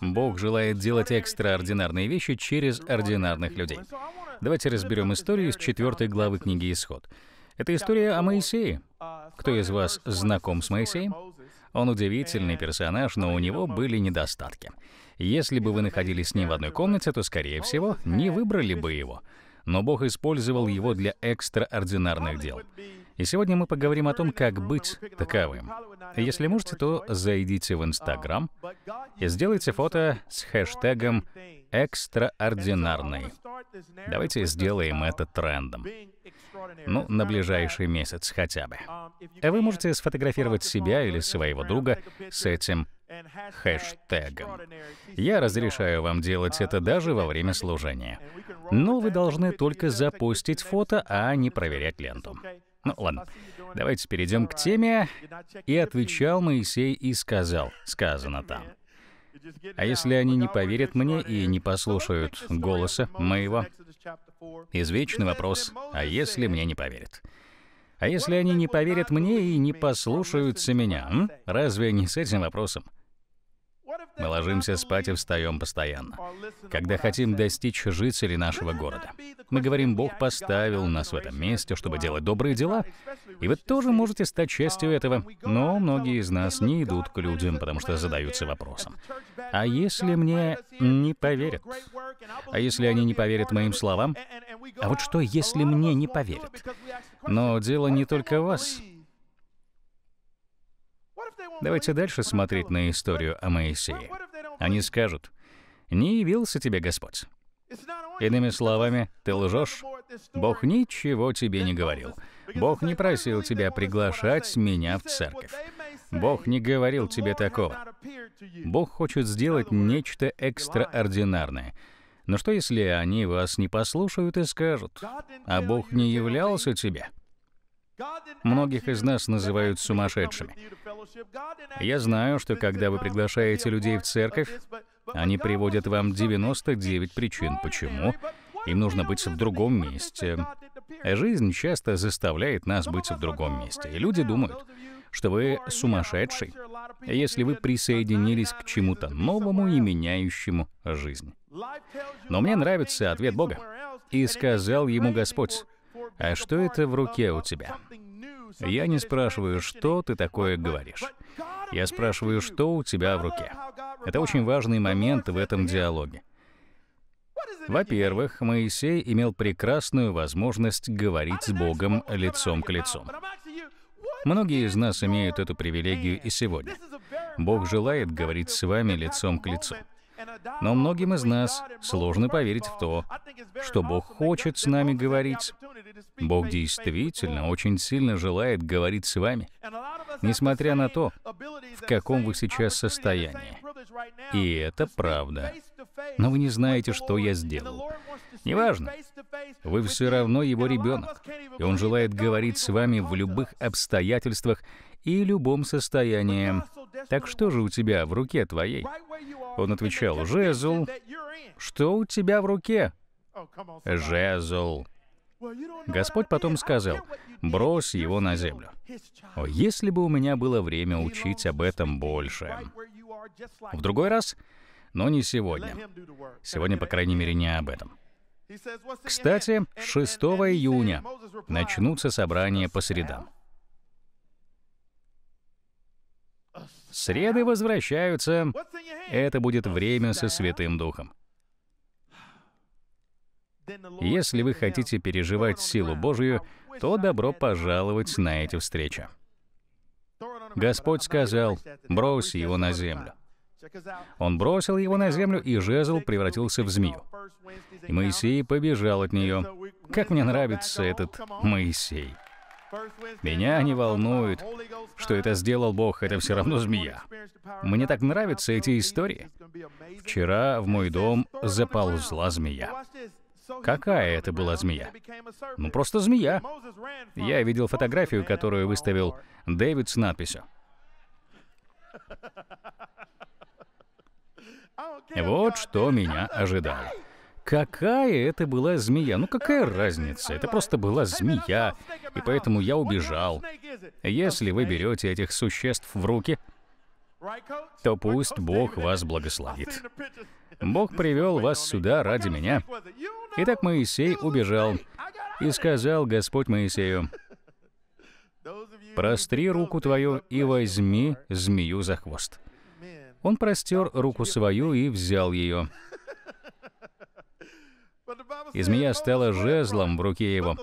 Бог желает делать экстраординарные вещи через ординарных людей. Давайте разберем историю из четвертой главы книги «Исход». Это история о Моисее. Кто из вас знаком с Моисеем? Он удивительный персонаж, но у него были недостатки. Если бы вы находились с ним в одной комнате, то, скорее всего, не выбрали бы его. Но Бог использовал его для экстраординарных дел. И сегодня мы поговорим о том, как быть таковым. Если можете, то зайдите в Инстаграм и сделайте фото с хэштегом «экстраординарный». Давайте сделаем это трендом. Ну, на ближайший месяц хотя бы. А вы можете сфотографировать себя или своего друга с этим хэштегом. Я разрешаю вам делать это даже во время служения. Но вы должны только запустить фото, а не проверять ленту. Ну ладно, давайте перейдем к теме. «И отвечал Моисей и сказал», сказано там. А если они не поверят мне и не послушают голоса моего? Извечный вопрос, а если мне не поверят? А если они не поверят мне и не послушаются меня? М? Разве не с этим вопросом мы ложимся спать и встаем постоянно, когда хотим достичь жителей нашего города. Мы говорим, Бог поставил нас в этом месте, чтобы делать добрые дела, и вы тоже можете стать частью этого. Но многие из нас не идут к людям, потому что задаются вопросом. А если мне не поверят? А если они не поверят моим словам? А вот что, если мне не поверят? Но дело не только в вас. Давайте дальше смотреть на историю о Моисее. Они скажут, «Не явился тебе Господь». Иными словами, ты лжешь. Бог ничего тебе не говорил. Бог не просил тебя приглашать меня в церковь. Бог не говорил тебе такого. Бог хочет сделать нечто экстраординарное. Но что, если они вас не послушают и скажут, «А Бог не являлся тебе?» Многих из нас называют сумасшедшими. Я знаю, что когда вы приглашаете людей в церковь, они приводят вам 99 причин, почему им нужно быть в другом месте. Жизнь часто заставляет нас быть в другом месте, и люди думают, что вы сумасшедший, если вы присоединились к чему-то новому и меняющему жизнь. Но мне нравится ответ Бога. «И сказал ему Господь, а что это в руке у тебя? Я не спрашиваю, что ты такое говоришь. Я спрашиваю, что у тебя в руке. Это очень важный момент в этом диалоге. Во-первых, Моисей имел прекрасную возможность говорить с Богом лицом к лицу. Многие из нас имеют эту привилегию и сегодня. Бог желает говорить с вами лицом к лицу. Но многим из нас сложно поверить в то, что Бог хочет с нами говорить. Бог действительно очень сильно желает говорить с вами, несмотря на то, в каком вы сейчас состоянии. И это правда. Но вы не знаете, что я сделал. Неважно, вы все равно его ребенок, и он желает говорить с вами в любых обстоятельствах и любом состоянии. Так что же у тебя в руке твоей? Он отвечал, «Жезл». «Что у тебя в руке?» «Жезл». Господь потом сказал, «Брось его на землю». О, если бы у меня было время учить об этом больше. В другой раз, но не сегодня. Сегодня, по крайней мере, не об этом. Кстати, 6 июня начнутся собрания по средам. Среды возвращаются. Это будет время со Святым Духом. Если вы хотите переживать силу Божию, то добро пожаловать на эти встречи. Господь сказал, брось его на землю. Он бросил его на землю, и жезл превратился в змею. И Моисей побежал от нее. Как мне нравится этот Моисей. Меня не волнует, что это сделал Бог, это все равно змея. Мне так нравятся эти истории. Вчера в мой дом заползла змея. Какая это была змея? Ну, просто змея. Я видел фотографию, которую выставил Дэвид с надписью. Вот что меня ожидало. Какая это была змея? Ну какая разница? Это просто была змея, и поэтому я убежал. Если вы берете этих существ в руки, то пусть Бог вас благословит. Бог привел вас сюда ради меня. Итак, Моисей убежал, и сказал Господь Моисею, «Простри руку твою и возьми змею за хвост». Он простер руку свою и взял ее. И змея стала жезлом в руке его.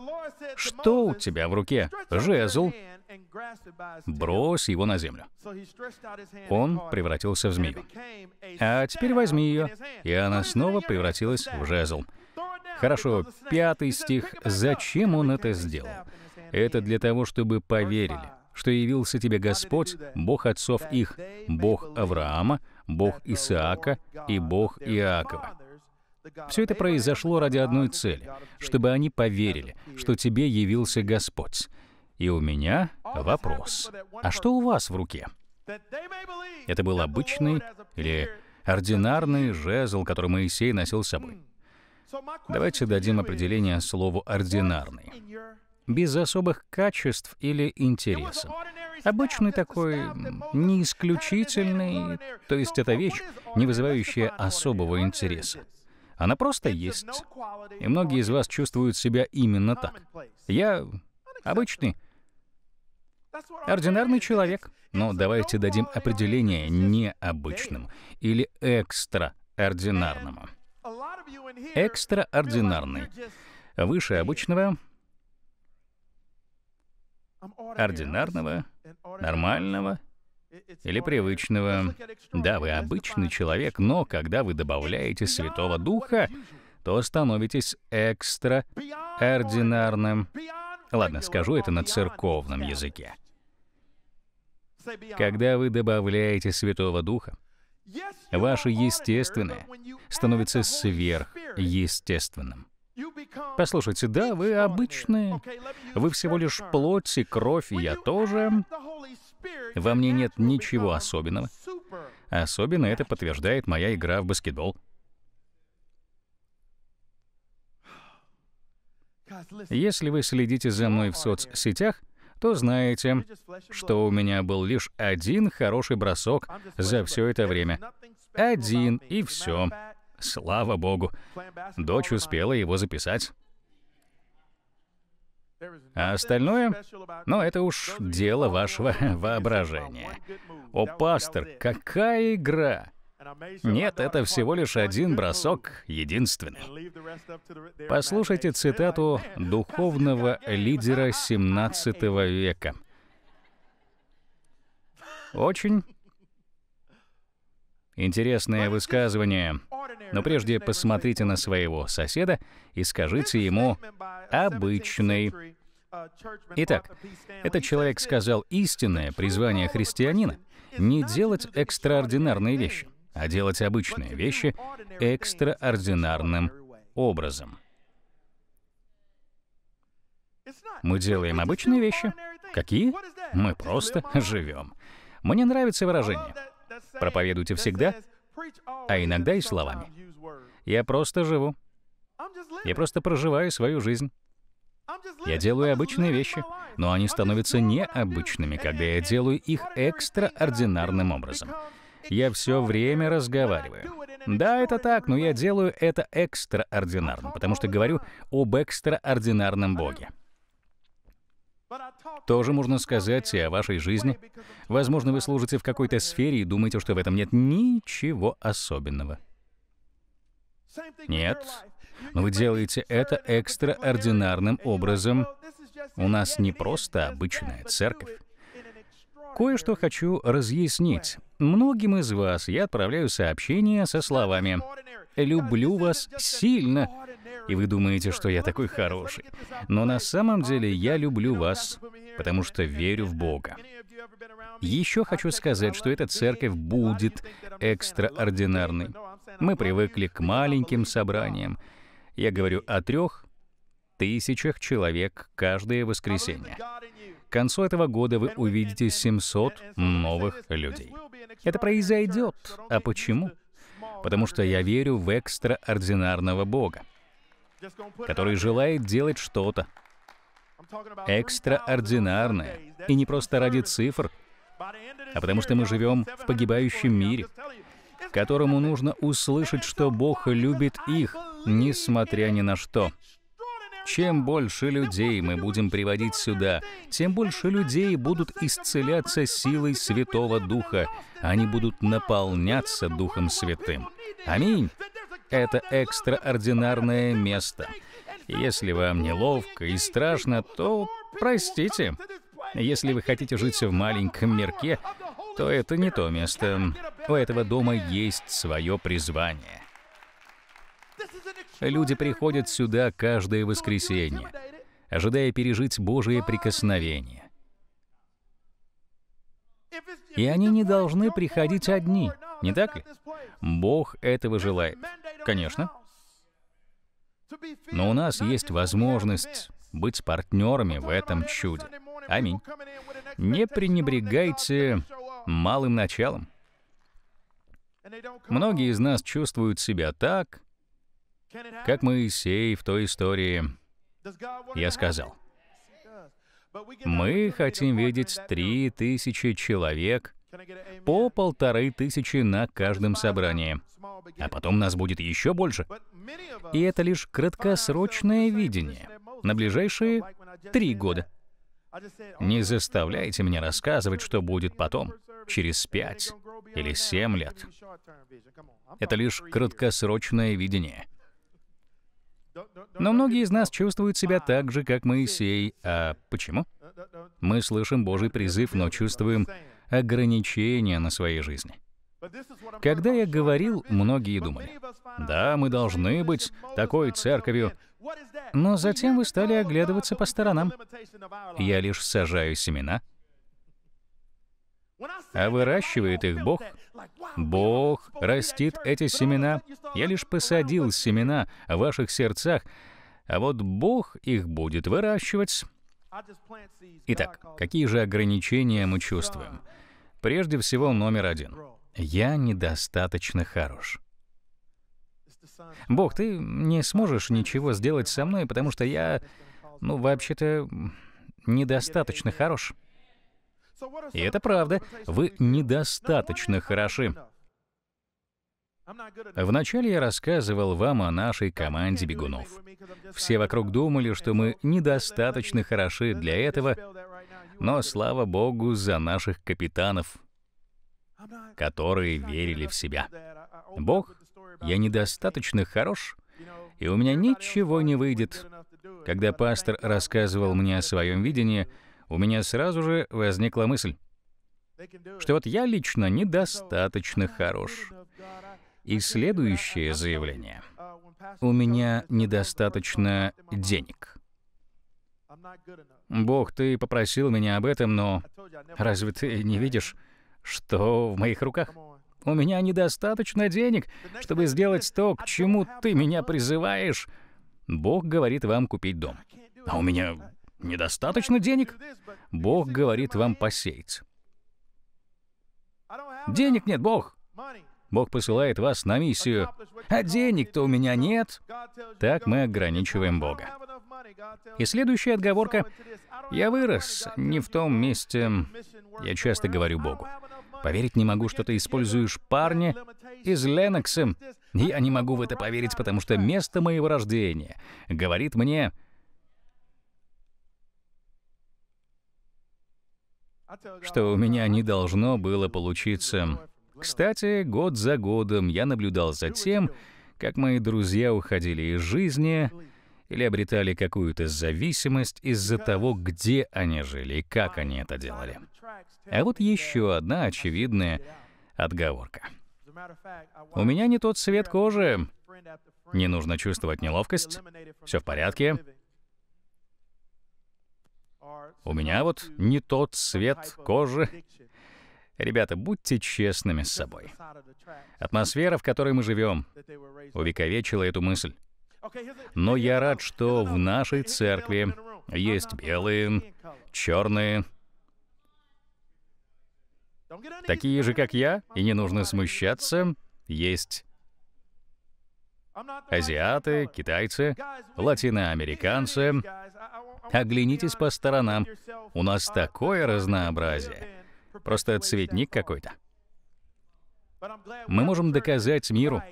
«Что у тебя в руке?» «Жезл». «Брось его на землю». Он превратился в змею. «А теперь возьми ее». И она снова превратилась в жезл. Хорошо, пятый стих. Зачем он это сделал? Это для того, чтобы поверили что явился тебе Господь, Бог отцов их, Бог Авраама, Бог Исаака и Бог Иакова. Все это произошло ради одной цели, чтобы они поверили, что тебе явился Господь. И у меня вопрос. А что у вас в руке? Это был обычный или ординарный жезл, который Моисей носил с собой. Давайте дадим определение слову «ординарный» без особых качеств или интересов. Обычный такой, не исключительный, то есть это вещь, не вызывающая особого интереса. Она просто есть. И многие из вас чувствуют себя именно так. Я обычный, Ординарный человек. Но давайте дадим определение необычным или экстраординарному. Экстраординарный. Выше обычного, Ординарного, нормального или привычного. Да, вы обычный человек, но когда вы добавляете Святого Духа, то становитесь экстраординарным. Ладно, скажу это на церковном языке. Когда вы добавляете Святого Духа, ваше естественное становится сверхъестественным. Послушайте, да, вы обычные. Вы всего лишь плоть и кровь, и я тоже. Во мне нет ничего особенного. Особенно это подтверждает моя игра в баскетбол. Если вы следите за мной в соцсетях, то знаете, что у меня был лишь один хороший бросок за все это время. Один и все. Слава богу, дочь успела его записать. А остальное? Ну, это уж дело вашего воображения. О, пастор, какая игра! Нет, это всего лишь один бросок, единственный. Послушайте цитату духовного лидера 17 века. Очень интересное высказывание но прежде посмотрите на своего соседа и скажите ему «обычный». Итак, этот человек сказал истинное призвание христианина — не делать экстраординарные вещи, а делать обычные вещи экстраординарным образом. Мы делаем обычные вещи. Какие? Мы просто живем. Мне нравится выражение. Проповедуйте всегда, а иногда и словами. Я просто живу. Я просто проживаю свою жизнь. Я делаю обычные вещи, но они становятся необычными, когда я делаю их экстраординарным образом. Я все время разговариваю. Да, это так, но я делаю это экстраординарно, потому что говорю об экстраординарном Боге. Тоже можно сказать и о вашей жизни. Возможно, вы служите в какой-то сфере и думаете, что в этом нет ничего особенного. Нет. Но вы делаете это экстраординарным образом. У нас не просто обычная церковь. Кое-что хочу разъяснить. Многим из вас я отправляю сообщения со словами люблю вас сильно. И вы думаете, что я такой хороший. Но на самом деле я люблю вас, потому что верю в Бога. Еще хочу сказать, что эта церковь будет экстраординарной. Мы привыкли к маленьким собраниям. Я говорю о трех тысячах человек каждое воскресенье. К концу этого года вы увидите 700 новых людей. Это произойдет. А почему? потому что я верю в экстраординарного Бога, который желает делать что-то экстраординарное, и не просто ради цифр, а потому что мы живем в погибающем мире, которому нужно услышать, что Бог любит их, несмотря ни на что. Чем больше людей мы будем приводить сюда, тем больше людей будут исцеляться силой Святого Духа. Они будут наполняться Духом Святым. Аминь. Это экстраординарное место. Если вам неловко и страшно, то простите. Если вы хотите жить в маленьком мирке, то это не то место. У этого дома есть свое призвание. Люди приходят сюда каждое воскресенье, ожидая пережить Божие прикосновение. И они не должны приходить одни, не так ли? Бог этого желает. Конечно. Но у нас есть возможность быть партнерами в этом чуде. Аминь. Не пренебрегайте малым началом. Многие из нас чувствуют себя так, как Моисей в той истории, я сказал, мы хотим видеть три тысячи человек, по полторы тысячи на каждом собрании. А потом нас будет еще больше. И это лишь краткосрочное видение на ближайшие три года. Не заставляйте меня рассказывать, что будет потом, через пять или семь лет. Это лишь краткосрочное видение. Но многие из нас чувствуют себя так же, как Моисей. А почему? Мы слышим Божий призыв, но чувствуем ограничения на своей жизни. Когда я говорил, многие думали, да, мы должны быть такой церковью, но затем вы стали оглядываться по сторонам. Я лишь сажаю семена — а выращивает их Бог. Бог растит эти семена. Я лишь посадил семена в ваших сердцах, а вот Бог их будет выращивать. Итак, какие же ограничения мы чувствуем? Прежде всего, номер один. Я недостаточно хорош. Бог, ты не сможешь ничего сделать со мной, потому что я, ну, вообще-то, недостаточно хорош. И это правда, вы недостаточно хороши. Вначале я рассказывал вам о нашей команде бегунов. Все вокруг думали, что мы недостаточно хороши для этого, но слава богу за наших капитанов, которые верили в себя. Бог, я недостаточно хорош, и у меня ничего не выйдет. Когда пастор рассказывал мне о своем видении, у меня сразу же возникла мысль, что вот я лично недостаточно хорош. И следующее заявление. У меня недостаточно денег. Бог, ты попросил меня об этом, но разве ты не видишь, что в моих руках? У меня недостаточно денег, чтобы сделать то, к чему ты меня призываешь. Бог говорит вам купить дом. А у меня недостаточно денег? Бог говорит вам посеять. Денег нет, Бог. Бог посылает вас на миссию. А денег-то у меня нет. Так мы ограничиваем Бога. И следующая отговорка. Я вырос не в том месте. Я часто говорю Богу. Поверить не могу, что ты используешь парня из Ленокса. Я не могу в это поверить, потому что место моего рождения говорит мне, что у меня не должно было получиться. Кстати, год за годом я наблюдал за тем, как мои друзья уходили из жизни или обретали какую-то зависимость из-за того, где они жили и как они это делали. А вот еще одна очевидная отговорка. У меня не тот цвет кожи. Не нужно чувствовать неловкость. Все в порядке. У меня вот не тот цвет кожи. Ребята, будьте честными с собой. Атмосфера, в которой мы живем, увековечила эту мысль. Но я рад, что в нашей церкви есть белые, черные, такие же, как я, и не нужно смущаться, есть Азиаты, китайцы, латиноамериканцы. Оглянитесь по сторонам. У нас такое разнообразие. Просто цветник какой-то. Мы можем доказать миру,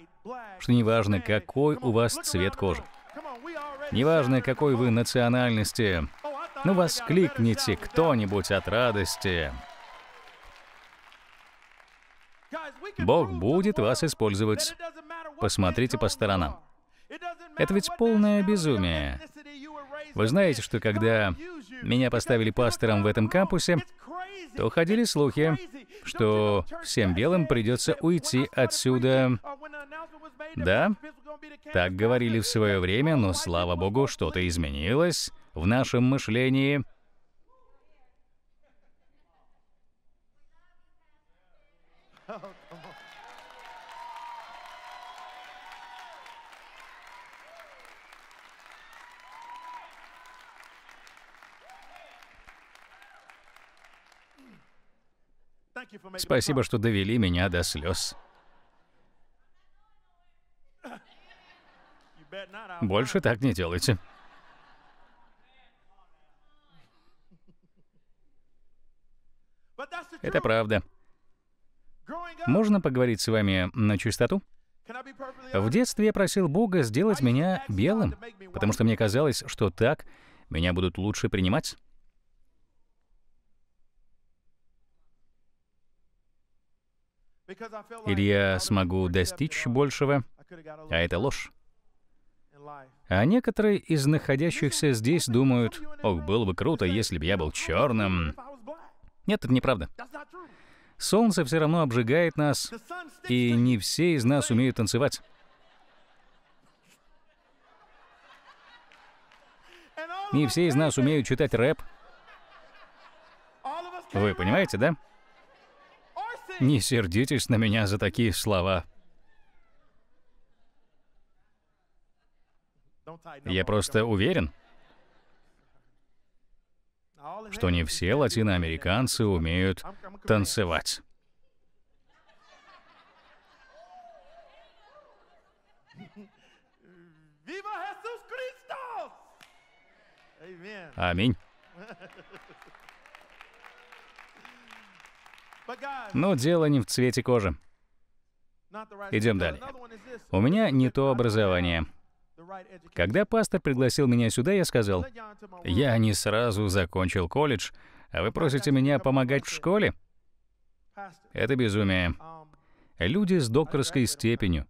что неважно, какой у вас цвет кожи, неважно, какой вы национальности, ну воскликните кто-нибудь от радости. Бог будет вас использовать. Посмотрите по сторонам. Это ведь полное безумие. Вы знаете, что когда меня поставили пастором в этом кампусе, то ходили слухи, что всем белым придется уйти отсюда. Да, так говорили в свое время, но, слава богу, что-то изменилось в нашем мышлении. Спасибо, что довели меня до слез. Больше так не делайте. Это правда. Можно поговорить с вами на чистоту? В детстве я просил Бога сделать меня белым, потому что мне казалось, что так меня будут лучше принимать. Или я смогу достичь большего, а это ложь. А некоторые из находящихся здесь думают, «Ох, было бы круто, если бы я был черным». Нет, это неправда. Солнце все равно обжигает нас, и не все из нас умеют танцевать. Не все из нас умеют читать рэп. Вы понимаете, да? Не сердитесь на меня за такие слова. Я просто уверен, что не все латиноамериканцы умеют танцевать. Аминь. Но дело не в цвете кожи. Идем далее. У меня не то образование. Когда пастор пригласил меня сюда, я сказал, «Я не сразу закончил колледж, а вы просите меня помогать в школе?» Это безумие. Люди с докторской степенью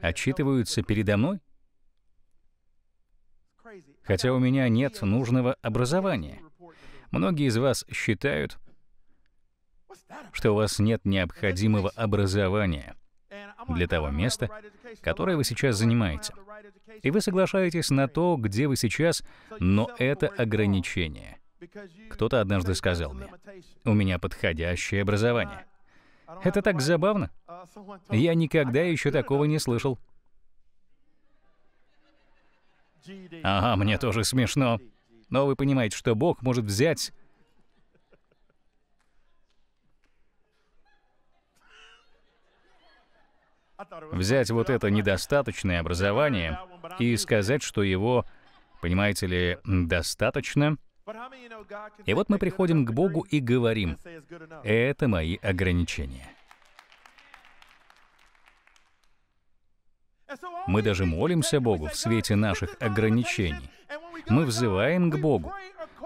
отчитываются передо мной? Хотя у меня нет нужного образования. Многие из вас считают, что у вас нет необходимого образования для того места, которое вы сейчас занимаете. И вы соглашаетесь на то, где вы сейчас, но это ограничение. Кто-то однажды сказал мне, у меня подходящее образование. Это так забавно. Я никогда еще такого не слышал. Ага, мне тоже смешно. Но вы понимаете, что Бог может взять взять вот это недостаточное образование и сказать, что его, понимаете ли, достаточно. И вот мы приходим к Богу и говорим, это мои ограничения. Мы даже молимся Богу в свете наших ограничений. Мы взываем к Богу.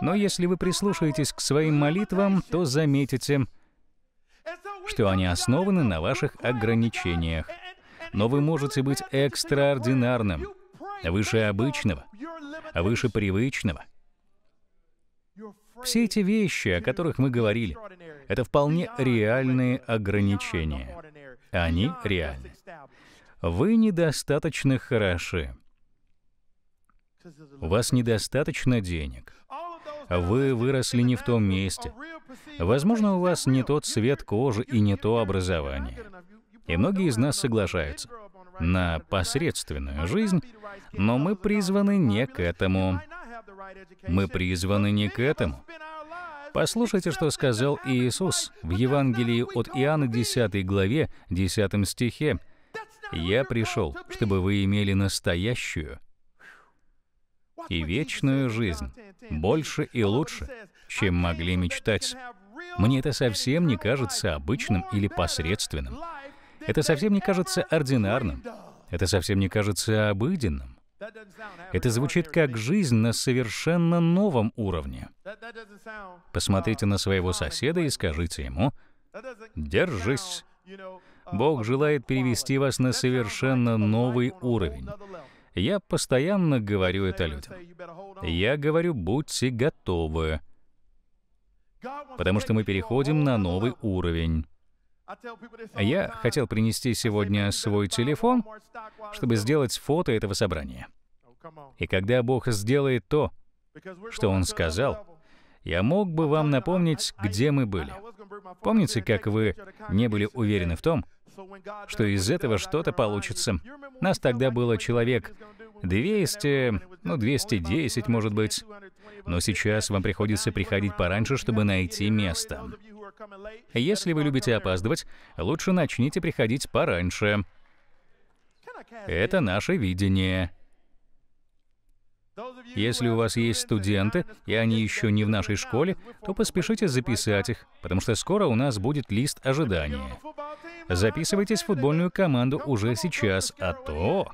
Но если вы прислушаетесь к своим молитвам, то заметите, что они основаны на ваших ограничениях. Но вы можете быть экстраординарным, выше обычного, выше привычного. Все эти вещи, о которых мы говорили, это вполне реальные ограничения. Они реальны. Вы недостаточно хороши. У вас недостаточно денег. Вы выросли не в том месте. Возможно, у вас не тот цвет кожи и не то образование. И многие из нас соглашаются на посредственную жизнь, но мы призваны не к этому. Мы призваны не к этому. Послушайте, что сказал Иисус в Евангелии от Иоанна 10 главе 10 стихе. «Я пришел, чтобы вы имели настоящую и вечную жизнь, больше и лучше, чем могли мечтать. Мне это совсем не кажется обычным или посредственным. Это совсем не кажется ординарным. Это совсем не кажется обыденным. Это звучит как жизнь на совершенно новом уровне. Посмотрите на своего соседа и скажите ему, «Держись». Бог желает перевести вас на совершенно новый уровень. Я постоянно говорю это людям. Я говорю, будьте готовы, потому что мы переходим на новый уровень. Я хотел принести сегодня свой телефон, чтобы сделать фото этого собрания. И когда Бог сделает то, что Он сказал, я мог бы вам напомнить, где мы были. Помните, как вы не были уверены в том, что из этого что-то получится. Нас тогда было человек 200, ну, 210, может быть. Но сейчас вам приходится приходить пораньше, чтобы найти место. Если вы любите опаздывать, лучше начните приходить пораньше. Это наше видение. Если у вас есть студенты, и они еще не в нашей школе, то поспешите записать их, потому что скоро у нас будет лист ожидания. Записывайтесь в футбольную команду уже сейчас, а то...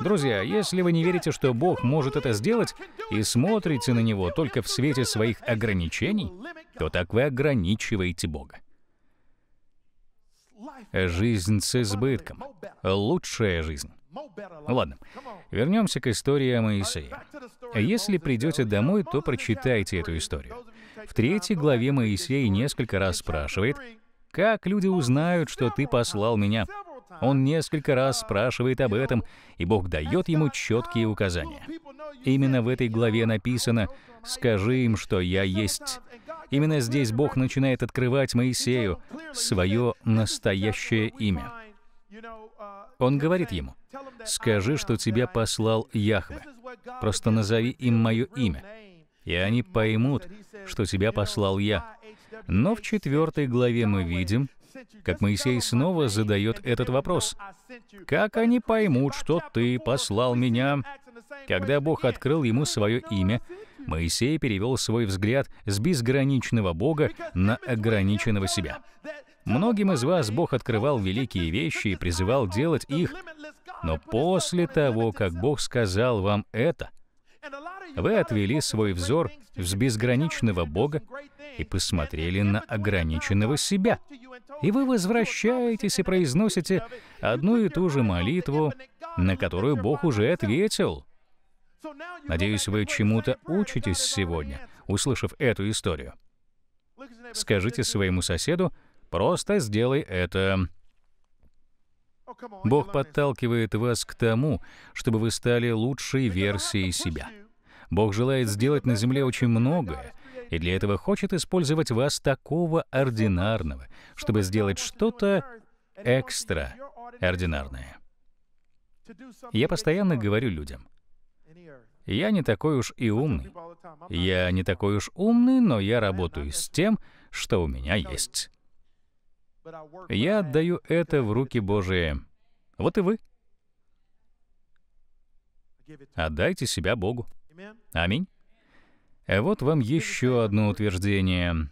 Друзья, если вы не верите, что Бог может это сделать, и смотрите на Него только в свете своих ограничений, то так вы ограничиваете Бога. Жизнь с избытком. Лучшая жизнь ладно, вернемся к истории о Моисее. Если придете домой, то прочитайте эту историю. В третьей главе Моисей несколько раз спрашивает, «Как люди узнают, что ты послал меня?» Он несколько раз спрашивает об этом, и Бог дает ему четкие указания. Именно в этой главе написано «Скажи им, что я есть». Именно здесь Бог начинает открывать Моисею свое настоящее имя. Uh, Он говорит ему, «Скажи, что тебя послал Яхве. Просто назови им мое имя, и они поймут, что тебя послал я». Но в четвертой главе мы видим, как Моисей снова задает этот uh, вопрос. «Как они поймут, что ты послал меня?» Когда Бог открыл ему свое имя, Моисей перевел свой взгляд с безграничного Бога на ограниченного себя. Многим из вас Бог открывал великие вещи и призывал делать их, но после того, как Бог сказал вам это, вы отвели свой взор с безграничного Бога и посмотрели на ограниченного себя. И вы возвращаетесь и произносите одну и ту же молитву, на которую Бог уже ответил. Надеюсь, вы чему-то учитесь сегодня, услышав эту историю. Скажите своему соседу, Просто сделай это. Бог подталкивает вас к тому, чтобы вы стали лучшей версией себя. Бог желает сделать на земле очень многое, и для этого хочет использовать вас такого ординарного, чтобы сделать что-то экстраординарное. Я постоянно говорю людям, я не такой уж и умный. Я не такой уж умный, но я работаю с тем, что у меня есть. Я отдаю это в руки Божии. Вот и вы. Отдайте себя Богу. Аминь. А вот вам еще одно утверждение.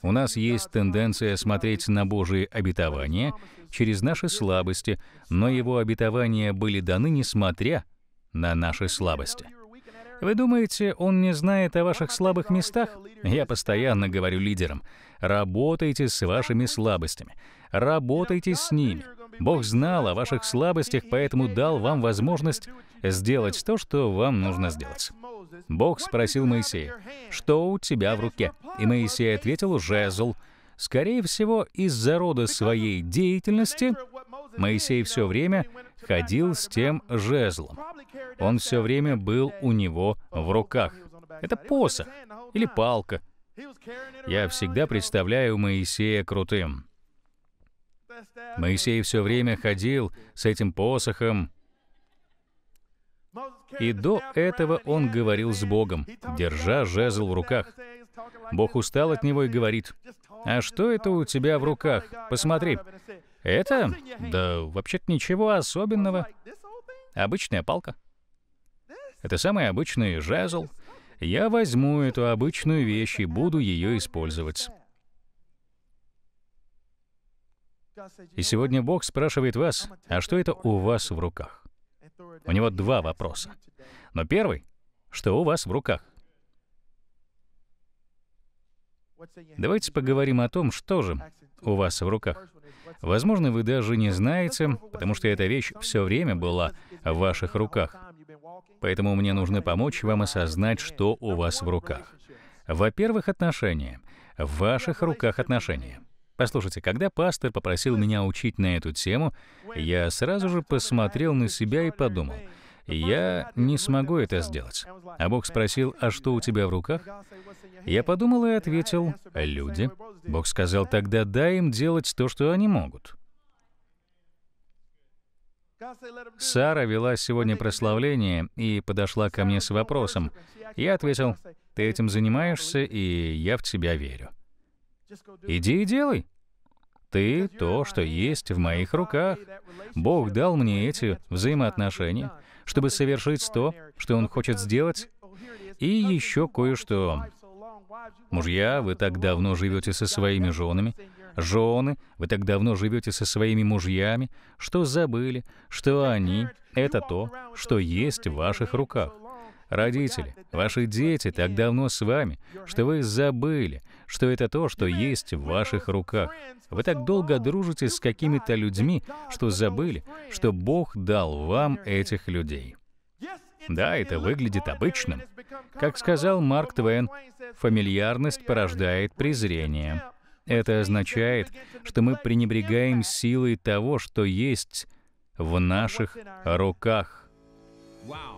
У нас есть тенденция смотреть на Божие обетования через наши слабости, но Его обетования были даны несмотря на наши слабости. Вы думаете, он не знает о ваших слабых местах? Я постоянно говорю лидерам, работайте с вашими слабостями, работайте с ними. Бог знал о ваших слабостях, поэтому дал вам возможность сделать то, что вам нужно сделать. Бог спросил Моисея, «Что у тебя в руке?» И Моисей ответил, «Жезл». Скорее всего, из-за рода своей деятельности Моисей все время ходил с тем жезлом. Он все время был у него в руках. Это посох или палка. Я всегда представляю Моисея крутым. Моисей все время ходил с этим посохом. И до этого он говорил с Богом, держа жезл в руках. Бог устал от него и говорит, «А что это у тебя в руках? Посмотри». Это? Да вообще-то ничего особенного. Обычная палка. Это самый обычный жезл. Я возьму эту обычную вещь и буду ее использовать. И сегодня Бог спрашивает вас, а что это у вас в руках? У него два вопроса. Но первый, что у вас в руках? Давайте поговорим о том, что же у вас в руках. Возможно, вы даже не знаете, потому что эта вещь все время была в ваших руках. Поэтому мне нужно помочь вам осознать, что у вас в руках. Во-первых, отношения. В ваших руках отношения. Послушайте, когда пастор попросил меня учить на эту тему, я сразу же посмотрел на себя и подумал — я не смогу это сделать. А Бог спросил, а что у тебя в руках? Я подумал и ответил, люди. Бог сказал, тогда дай им делать то, что они могут. Сара вела сегодня прославление и подошла ко мне с вопросом. Я ответил, ты этим занимаешься, и я в тебя верю. Иди и делай. Ты — то, что есть в моих руках. Бог дал мне эти взаимоотношения — чтобы совершить то, что он хочет сделать, и еще кое-что. Мужья, вы так давно живете со своими женами, жены, вы так давно живете со своими мужьями, что забыли, что они — это то, что есть в ваших руках. Родители, ваши дети так давно с вами, что вы забыли, что это то, что есть в ваших руках. Вы так долго дружите с какими-то людьми, что забыли, что Бог дал вам этих людей. Да, это выглядит обычным. Как сказал Марк Твен, фамильярность порождает презрение. Это означает, что мы пренебрегаем силой того, что есть в наших руках. Wow